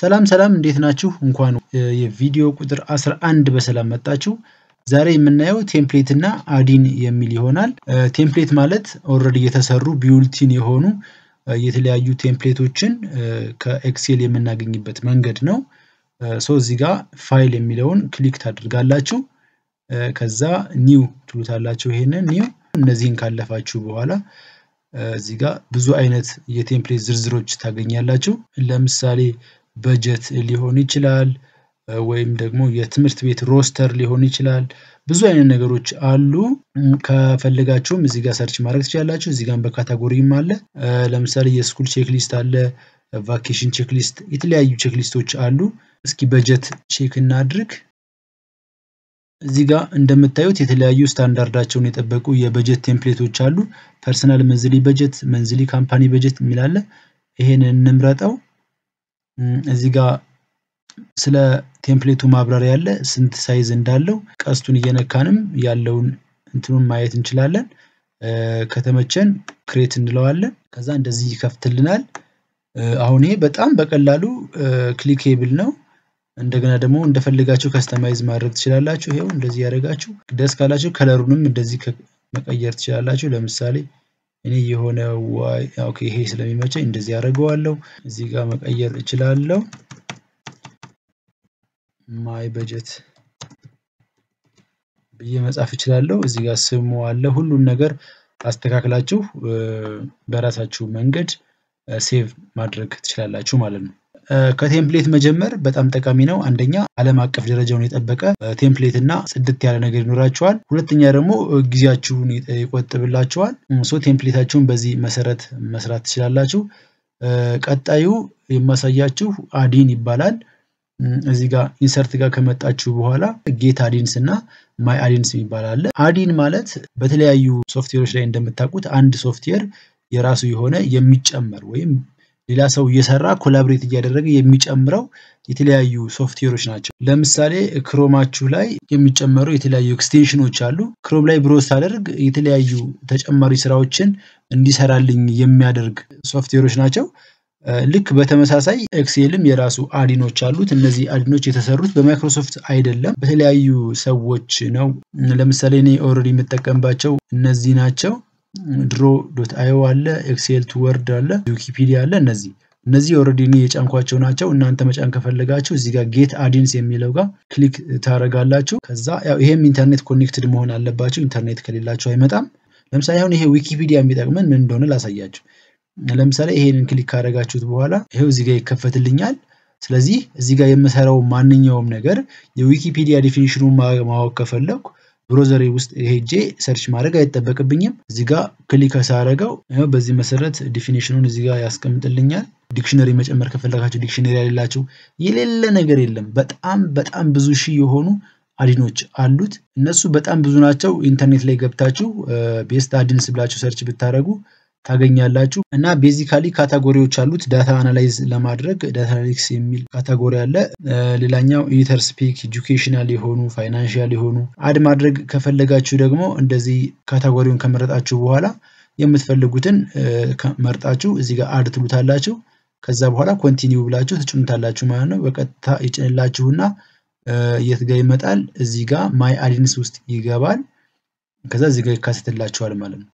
ሰላም ሰላም እንዴት ናችሁ? እንኳን የቪዲዮ ቁጥር 11 በሰላም መጣችሁ። ዛሬ የምናየው ቴምፕሌት እና አዲን የሚል ይሆናል። ቴምፕሌት ማለት ኦልሬዲ የተሰሩ ቢውልቲን የሆኑ የተለያዩ ቴምፕሌቶችን ከኤክሴል የምናገኝበት መንገድ ነው። ሶ እዚህ ጋር ፋይል የሚለውን ክሊክ ታደርጋላችሁ። ከዛ ኒው ትሉታላችሁ። ይሄንን ኒው እነዚህን ካለፋችሁ በኋላ እዚህ ጋር ብዙ አይነት የቴምፕሌት ዝርዝሮች ታገኛላችሁ። ለምሳሌ በጀት ሊሆን ይችላል ወይም ደግሞ የትምህርት ቤት ሮስተር ሊሆን ይችላል ብዙ አይነት ነገሮች አሉ። ከፈለጋችሁም እዚህ ጋር ሰርች ማድረግ ትችላላችሁ እዚህ ጋር በካታጎሪም አለ ለምሳሌ የስኩል ቼክ ሊስት አለ ቫኬሽን ቼክ ሊስት የተለያዩ ቼክሊስቶች ሊስቶች አሉ። እስኪ በጀት ቼክ እናድርግ። እዚህ ጋር እንደምታዩት የተለያዩ ስታንዳርዳቸውን የጠበቁ የበጀት ቴምፕሌቶች አሉ። ፐርሰናል መንዝሊ በጀት መንዝሊ ካምፓኒ በጀት የሚላለ አለ። ይሄንን እንምረጠው እዚህ ጋር ስለ ቴምፕሌቱ ማብራሪያ ያለ ስንት ሳይዝ እንዳለው ቀስቱን እየነካንም ያለውን እንትኑን ማየት እንችላለን። ከተመቸን ክሬት እንለዋለን። ከዛ እንደዚህ ይከፍትልናል። አሁን ይሄ በጣም በቀላሉ ክሊኬብል ነው። እንደገና ደግሞ እንደፈልጋችሁ ከስተማይዝ ማድረግ ትችላላችሁ። ይሄው እንደዚህ ያደረጋችሁ ደስ ካላችሁ ከለሩንም እንደዚህ መቀየር ትችላላችሁ። ለምሳሌ እኔ የሆነ ይሄ ስለሚመቸኝ እንደዚህ አደርገዋለሁ። እዚህ ጋር መቀየር እችላለሁ። ማይ በጀት ብዬ መጻፍ እችላለሁ። እዚህ ጋር ስሙ አለ። ሁሉን ነገር አስተካክላችሁ በራሳችሁ መንገድ ሴቭ ማድረግ ትችላላችሁ ማለት ነው። ከቴምፕሌት መጀመር በጣም ጠቃሚ ነው። አንደኛ ዓለም አቀፍ ደረጃውን የጠበቀ ቴምፕሌት እና ጽድት ያለ ነገር ይኖራቸዋል። ሁለተኛ ደግሞ ጊዜያችሁን ይቆጥብላችኋል። ሶ ቴምፕሌታችሁን በዚህ መሰረት መስራት ትችላላችሁ። ቀጣዩ የማሳያችሁ አዲን ይባላል። እዚህ ጋር ኢንሰርት ጋር ከመጣችሁ በኋላ ጌት አዲንስ እና ማይ አዲንስ የሚባል አለ። አዲን ማለት በተለያዩ ሶፍትዌሮች ላይ እንደምታውቁት አንድ ሶፍትዌር የራሱ የሆነ የሚጨመር ወይም ሌላ ሰው እየሰራ ኮላብሬት እያደረገ የሚጨምረው የተለያዩ ሶፍትዌሮች ናቸው። ለምሳሌ ክሮማችሁ ላይ የሚጨመሩ የተለያዩ ኤክስቴንሽኖች አሉ። ክሮም ላይ ብሮ ሳደርግ የተለያዩ ተጨማሪ ስራዎችን እንዲሰራልኝ የሚያደርግ ሶፍትዌሮች ናቸው። ልክ በተመሳሳይ ኤክሴልም የራሱ አዲኖች አሉት። እነዚህ አዲኖች የተሰሩት በማይክሮሶፍት አይደለም፣ በተለያዩ ሰዎች ነው። ለምሳሌ እኔ ኦልሬዲ የምጠቀምባቸው እነዚህ ናቸው። ድሮ ዶት አዮ አለ ኤክሴል ቱ ወርድ አለ ዊኪፒዲያ አለ እነዚህ እነዚህ ኦልሬዲ እኔ የጫንኳቸው ናቸው። እናንተ መጫን ከፈለጋችሁ እዚህ ጋር ጌት አዲንስ የሚለው ጋር ክሊክ ታደርጋላችሁ። ከዛ ያው ይሄም ኢንተርኔት ኮኔክትድ መሆን አለባችሁ። ኢንተርኔት ከሌላችሁ አይመጣም። ለምሳሌ አሁን ይሄ ዊኪፒዲያ የሚጠቅመን ምን እንደሆነ ላሳያችሁ። ለምሳሌ ይሄንን ክሊክ ካደረጋችሁት በኋላ ይሄው እዚህ ጋር ይከፈትልኛል። ስለዚህ እዚህ ጋር የምሰራው ማንኛውም ነገር የዊኪፒዲያ ዲፊኒሽኑን ማወቅ ከፈለኩ ብሮዘሪ ውስጥ ሄጄ ሰርች ማድረግ አይጠበቅብኝም። እዚህ ጋር ክሊክ ሳረገው በዚህ መሰረት ዲፊኒሽኑን እዚህ ጋር ያስቀምጥልኛል። ዲክሽነሪ መጨመር ከፈለጋችሁ ዲክሽነሪ ያሌላቸው የሌለ ነገር የለም። በጣም በጣም ብዙ ሺህ የሆኑ አዲኖች አሉት። እነሱ በጣም ብዙ ናቸው። ኢንተርኔት ላይ ገብታችሁ ቤስት አዲንስ ብላችሁ ሰርች ብታደረጉ ታገኛላችሁ እና ቤዚካሊ ካታጎሪዎች አሉት። ዳታ አናላይዝ ለማድረግ ዳታ አናሊክስ የሚል ካታጎሪ አለ። ሌላኛው ኢተርስፒክ ኤጁኬሽናል የሆኑ ፋይናንሽያል የሆኑ አድ ማድረግ ከፈለጋችሁ ደግሞ እንደዚህ ካታጎሪውን ከመረጣችሁ በኋላ የምትፈልጉትን መርጣችሁ እዚህ ጋር አድ ትሉታላችሁ። ከዛ በኋላ ኮንቲኒው ብላችሁ ትጭኑታላችሁ ማለት ነው። በቀጥታ ይጭንላችሁና የት ጋር ይመጣል? እዚህ ጋር ማይ አዲንስ ውስጥ ይገባል። ከዛ እዚህ ጋር ይካሰትላችኋል ማለት ነው።